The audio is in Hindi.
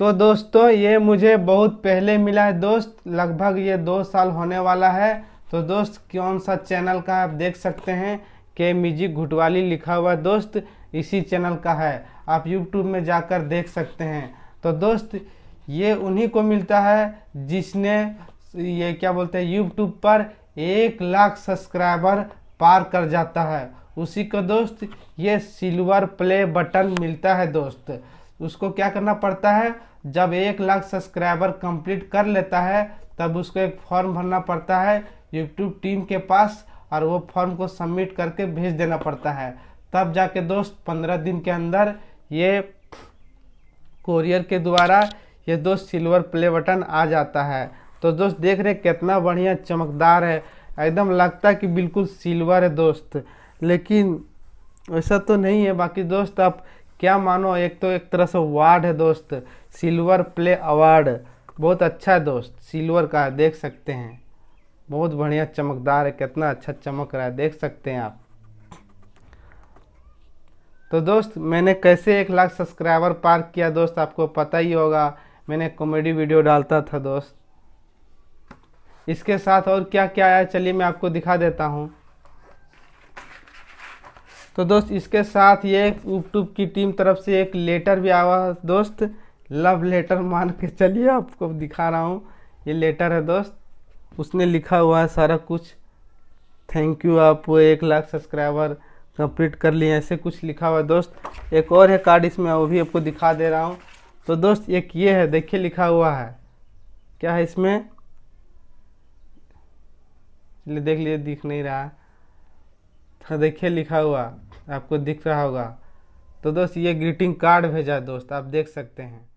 तो दोस्तों ये मुझे बहुत पहले मिला है दोस्त लगभग ये दो साल होने वाला है तो दोस्त कौन सा चैनल का आप देख सकते हैं के म्यूजिक घुटवाली लिखा हुआ दोस्त इसी चैनल का है आप यूट्यूब में जाकर देख सकते हैं तो दोस्त ये उन्हीं को मिलता है जिसने ये क्या बोलते हैं यूट्यूब पर एक लाख सब्सक्राइबर पार कर जाता है उसी को दोस्त ये सिल्वर प्ले बटन मिलता है दोस्त उसको क्या करना पड़ता है जब एक लाख सब्सक्राइबर कंप्लीट कर लेता है तब उसको एक फॉर्म भरना पड़ता है यूट्यूब टीम के पास और वो फॉर्म को सबमिट करके भेज देना पड़ता है तब जाके दोस्त पंद्रह दिन के अंदर ये कोरियर के द्वारा ये दोस्त सिल्वर प्ले बटन आ जाता है तो दोस्त देख रहे कितना बढ़िया चमकदार है एकदम लगता है कि बिल्कुल सिल्वर है दोस्त लेकिन ऐसा तो नहीं है बाकी दोस्त आप क्या मानो एक तो एक तरह से वार्ड है दोस्त सिल्वर प्ले अवार्ड बहुत अच्छा है दोस्त सिल्वर का है देख सकते हैं बहुत बढ़िया चमकदार है कितना अच्छा चमक रहा है देख सकते हैं आप तो दोस्त मैंने कैसे एक लाख सब्सक्राइबर पार किया दोस्त आपको पता ही होगा मैंने कॉमेडी वीडियो डालता था दोस्त इसके साथ और क्या क्या आया चलिए मैं आपको दिखा देता हूँ तो दोस्त इसके साथ ये यूट्यूब की टीम तरफ से एक लेटर भी आवा दोस्त लव लेटर मान के चलिए आपको दिखा रहा हूँ ये लेटर है दोस्त उसने लिखा हुआ है सारा कुछ थैंक यू आप एक लाख सब्सक्राइबर कंप्लीट कर लिए ऐसे कुछ लिखा हुआ है दोस्त एक और है कार्ड इसमें वो भी आपको दिखा दे रहा हूँ तो दोस्त एक ये है देखिए लिखा हुआ है क्या है इसमें देख लीजिए दिख नहीं रहा है हाँ, देखिए लिखा हुआ आपको दिख रहा होगा तो दोस्त ये ग्रीटिंग कार्ड भेजा दोस्त आप देख सकते हैं